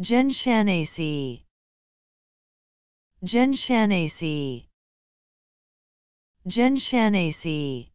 Jinshan AC Jinshan AC Jinshan AC